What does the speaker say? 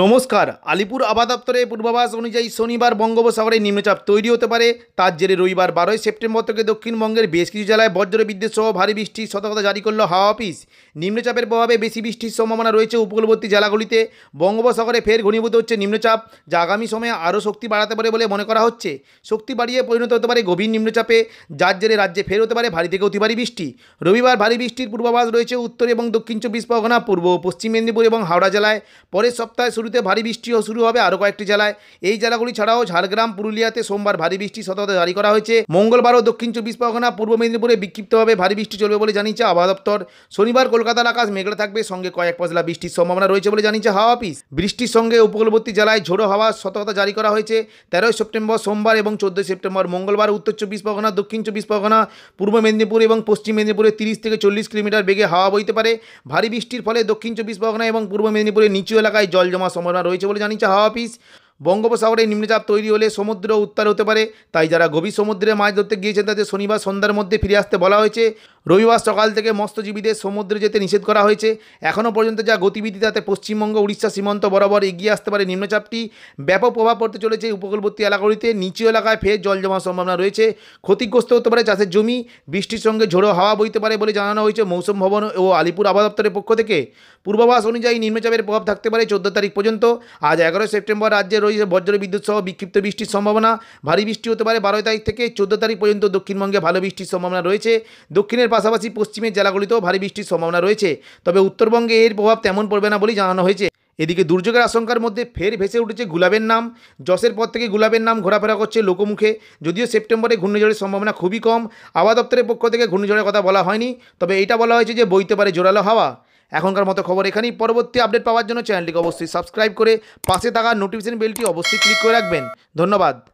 নমস্কার আলিপুর আবাদ দপ্তরের পূর্বাভাস অনুযায়ী শনিবার বঙ্গোপসাগরে নিম্নচাপ তৈরি হতে পারে তার জেরে রবিবার বারোই সেপ্টেম্বর থেকে দক্ষিণবঙ্গের বেশ কিছু জেলায় বজ্র বিদ্যুৎ সহ ভারী বৃষ্টির সতর্কতা জারি করল হাওয়া অফিস নিম্নচাপের প্রভাবে বেশি বৃষ্টির সম্ভাবনা রয়েছে উপকূলবর্তী জেলাগুলিতে বঙ্গোপসাগরে ফের ঘনীভূত হচ্ছে নিম্নচাপ যা আগামী সময়ে আরও শক্তি বাড়াতে পারে বলে মনে করা হচ্ছে শক্তি বাড়িয়ে পরিণত হতে পারে গভীর নিম্নচাপে যার জেরে রাজ্যে ফের হতে পারে ভারী থেকে অতি ভারী বৃষ্টি রবিবার ভারী বৃষ্টির পূর্বাভাস রয়েছে উত্তর এবং দক্ষিণ চব্বিশ পরগনা পূর্ব পশ্চিম মেদিনীপুর এবং হাওড়া জেলায় পরের সপ্তাহে শুরুতে ভারী বৃষ্টিও শুরু হবে আরও কয়েকটি জেলায় এই জেলাগুলি ছাড়াও ঝাড়গ্রাম পুরুলিয়াতে সোমবার ভারী বৃষ্টি সতর্কতা জারি করা হয়েছে মঙ্গলবারও দক্ষিণ চব্বিশ পরগনা পূর্ব মেদিনীপুরে বিক্ষিপ্তভাবে ভারী বৃষ্টি চলবে বলে জানিয়েছে আবহাওয়া দপ্তর শনিবার কলকাতার আকাশ মেঘলা থাকবে সঙ্গে কয়েক পশলা বৃষ্টির সম্ভাবনা রয়েছে বলে জানিয়েছে হাওয়া অফিস বৃষ্টির সঙ্গে উপকূলবর্তী জেলায় ঝোড়ো হাওয়া সতর্কতা জারি করা হয়েছে তেরোই সেপ্টেম্বর সোমবার এবং চোদ্দোই সেপ্টেম্বর মঙ্গলবার উত্তর চব্বিশ পরগনা দক্ষিণ চব্বিশ পরগনা পূর্ব মেদিনীপুর এবং পশ্চিম মেদিনীপুরে তিরিশ থেকে চল্লিশ কিলোমিটার বেগে হাওয়া বইতে পারে ভারী বৃষ্টির ফলে দক্ষিণ চব্বিশ পরগনা এবং পূর্ব মেদিনীপুরের নিচু এলাকায় জল জমা ওঠানামা সম্ভাবনা রয়েছে বলে জানিয়েছে হাওয়া অফিস বঙ্গোপসাগরে নিম্নচাপ তৈরি হলে সমুদ্র উত্তাল হতে পারে তাই যারা গভীর সমুদ্রে মাছ ধরতে গিয়েছেন তাদের শনিবার সন্ধ্যার মধ্যে ফিরে আসতে বলা হয়েছে রবিবার সকাল থেকে মৎস্যজীবীদের সমুদ্রে যেতে নিষেধ করা হয়েছে এখনও পর্যন্ত যা গতিবিধি তাতে পশ্চিমবঙ্গ উড়িষ্যা সীমান্ত বরাবর এগিয়ে আসতে পারে নিম্নচাপটি ব্যাপক প্রভাব পড়তে চলেছে উপকূলবর্তী এলাকাগুলিতে নিচু এলাকায় ফের জল জমার সম্ভাবনা রয়েছে ক্ষতিগ্রস্ত হতে পারে চাষের জমি বৃষ্টির সঙ্গে ঝোড়ো হাওয়া বইতে পারে বলে জানানো হয়েছে মৌসুম ভবন ও আলিপুর আবহাওয়া দপ্তরের পক্ষ থেকে পূর্বাভাস অনুযায়ী নিম্নচাপের প্রভাব থাকতে পারে চোদ্দ তারিখ পর্যন্ত আজ এগারোই সেপ্টেম্বর রাজ্যে রয়েছে বজ্র বিদ্যুৎ সহ বিক্ষিপ্ত বৃষ্টির সম্ভাবনা ভারী বৃষ্টি হতে পারে বারোই তারিখ থেকে চোদ্দ তারিখ পর্যন্ত দক্ষিণবঙ্গে ভালো বৃষ্টির সম্ভাবনা রয়েছে দক্ষিণের পাশাপাশি পশ্চিমের জেলাগুলিতেও ভারী বৃষ্টির সম্ভাবনা রয়েছে তবে উত্তরবঙ্গে এর প্রভাব তেমন পড়বে না বলেই জানানো হয়েছে এদিকে দুর্যোগের আশঙ্কার মধ্যে ফের ভেসে উঠেছে গুলাবের নাম যশের পর থেকে গুলাবের নাম ঘোরাফেরা করছে লোকমুখে যদিও সেপ্টেম্বরে ঘূর্ণিঝড়ের সম্ভাবনা খুবই কম আবহাওয়া দপ্তরের পক্ষ থেকে ঘূর্ণিঝড়ের কথা বলা হয়নি তবে এটা বলা হয়েছে যে বইতে পারে জোরালো হাওয়া এখনকার মতো খবর এখানেই পরবর্তী আপডেট পাওয়ার জন্য চ্যানেলটিকে অবশ্যই সাবস্ক্রাইব করে পাশে থাকা নোটিফিকেশন বেলটি অবশ্যই ক্লিক করে রাখবেন ধন্যবাদ